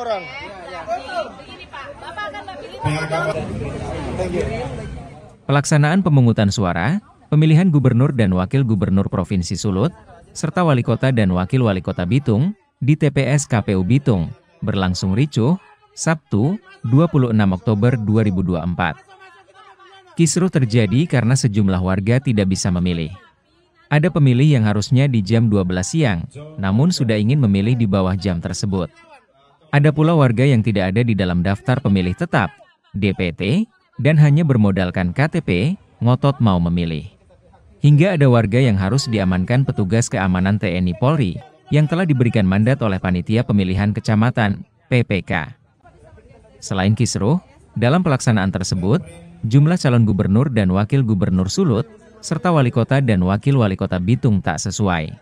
orang. Pelaksanaan pemungutan suara, pemilihan gubernur dan wakil gubernur Provinsi Sulut, serta wali kota dan wakil wali kota Bitung, di TPS KPU Bitung, berlangsung ricuh, Sabtu, 26 Oktober 2024. Kisruh terjadi karena sejumlah warga tidak bisa memilih. Ada pemilih yang harusnya di jam 12 siang, namun sudah ingin memilih di bawah jam tersebut. Ada pula warga yang tidak ada di dalam daftar pemilih tetap, DPT, dan hanya bermodalkan KTP, ngotot mau memilih. Hingga ada warga yang harus diamankan petugas keamanan TNI Polri, yang telah diberikan mandat oleh Panitia Pemilihan Kecamatan, PPK. Selain kisruh, dalam pelaksanaan tersebut, jumlah calon gubernur dan wakil gubernur Sulut, serta wali kota dan wakil wali kota Bitung tak sesuai.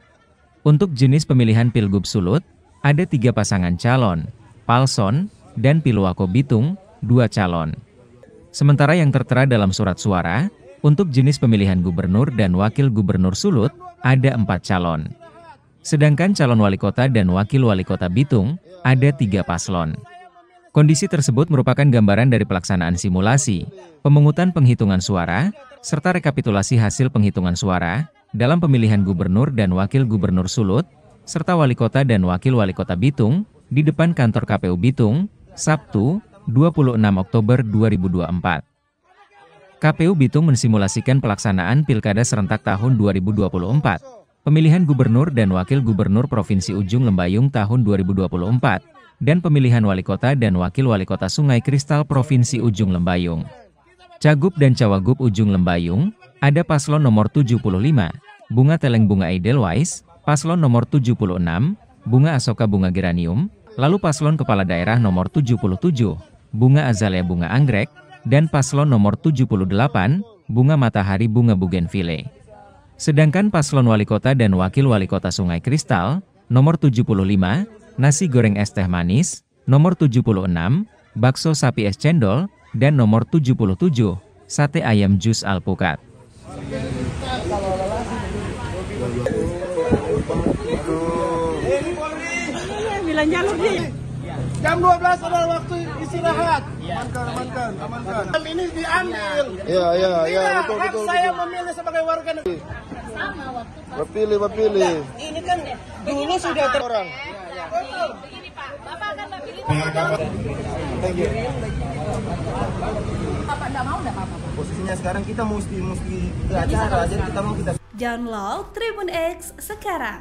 Untuk jenis pemilihan Pilgub Sulut, ada tiga pasangan calon, Palson, dan Piluako Bitung, dua calon. Sementara yang tertera dalam surat suara, untuk jenis pemilihan gubernur dan wakil gubernur Sulut, ada empat calon. Sedangkan calon wali kota dan wakil wali kota Bitung, ada tiga paslon. Kondisi tersebut merupakan gambaran dari pelaksanaan simulasi, pemungutan penghitungan suara, serta rekapitulasi hasil penghitungan suara dalam pemilihan gubernur dan wakil gubernur Sulut, serta wali kota dan wakil wali kota Bitung di depan kantor KPU Bitung, Sabtu, 26 Oktober 2024. KPU Bitung mensimulasikan pelaksanaan Pilkada serentak tahun 2024, pemilihan gubernur dan wakil gubernur Provinsi Ujung Lembayung tahun 2024, dan pemilihan wali kota dan wakil wali kota Sungai Kristal Provinsi Ujung Lembayung. Cagup dan Cawagup Ujung Lembayung, ada paslon nomor 75, Bunga Teleng Bunga Edelweiss, paslon nomor 76, Bunga Asoka Bunga Geranium, lalu paslon kepala daerah nomor 77, Bunga Azalea Bunga Anggrek, dan paslon nomor 78, Bunga Matahari Bunga Bugenville. Sedangkan paslon wali kota dan wakil wali kota Sungai Kristal, nomor 75, nasi goreng es teh manis, nomor 76, bakso sapi es cendol, dan nomor 77, sate ayam jus alpukat. 9 jalur nih. Jam 12 adalah waktu istirahat. Iya. Amankan, amankan, iya. amankan. Jam ini diambil. Iya, iya, iya, iya betul, kan betul. Saya memilih sebagai warga negara. Sama waktu. Berpilih, berpilih. Ini kan dulu sudah ter... Orang. Begini Pak, Bapak akan memilih. Thank you. Bapak tidak mau tidak apa-apa. Posisinya sekarang kita mesti mesti belajar aja kita mau kita. Download Tribun X sekarang